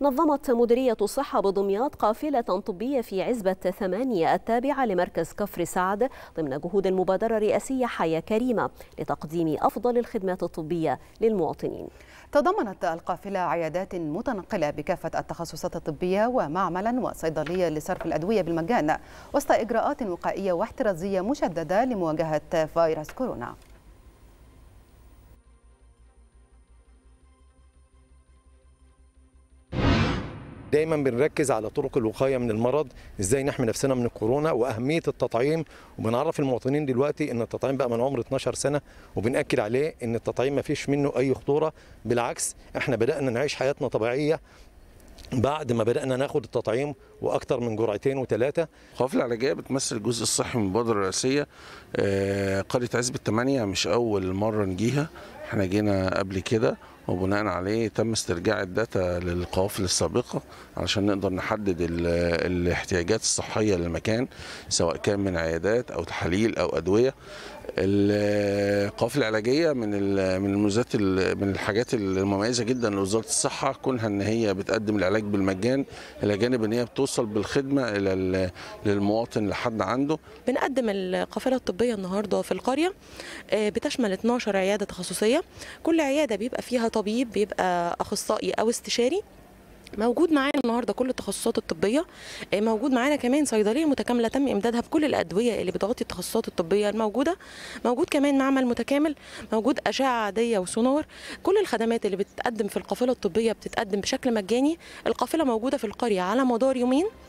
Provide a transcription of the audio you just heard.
نظمت مديرية الصحة بدمياط قافلة طبية في عزبة ثمانية التابعة لمركز كفر سعد ضمن جهود المبادرة الرئاسية حياة كريمة لتقديم أفضل الخدمات الطبية للمواطنين تضمنت القافلة عيادات متنقلة بكافة التخصصات الطبية ومعملا وصيدلية لصرف الأدوية بالمجان وسط إجراءات وقائية واحترازية مشددة لمواجهة فيروس كورونا دايما بنركز على طرق الوقايه من المرض ازاي نحمي نفسنا من الكورونا واهميه التطعيم وبنعرف المواطنين دلوقتي ان التطعيم بقى من عمر 12 سنه وبناكد عليه ان التطعيم ما فيش منه اي خطوره بالعكس احنا بدانا نعيش حياتنا طبيعيه بعد ما بدأنا ناخد التطعيم وأكثر من جرعتين وثلاثة خوف العلاجية بتمثل الجزء الصحي من المبادرة الرئيسية آه، قرية عزبة 8 مش أول مرة نجيها احنا جينا قبل كده وبناء عليه تم استرجاع الداتا للقوافل السابقه علشان نقدر نحدد الاحتياجات الصحيه للمكان سواء كان من عيادات او تحاليل او ادويه القوافل العلاجيه من من المميزات من الحاجات المميزه جدا لوزاره الصحه كونها ان هي بتقدم العلاج بالمجان الى جانب ان هي بتوصل بالخدمه الى للمواطن لحد عنده بنقدم القافله الطبيه النهارده في القريه آه، بتشمل 12 عياده تخصصيه كل عياده بيبقى فيها طبيب بيبقى اخصائي او استشاري موجود معانا النهارده كل التخصصات الطبيه آه، موجود معانا كمان صيدليه متكامله تم امدادها بكل الادويه اللي بتغطي التخصصات الطبيه الموجوده موجود كمان معمل متكامل موجود اشعه عاديه وسونار كل الخدمات اللي بتتقدم في القافله الطبيه بتتقدم بشكل مجاني القافله موجوده في القريه على مدار يومين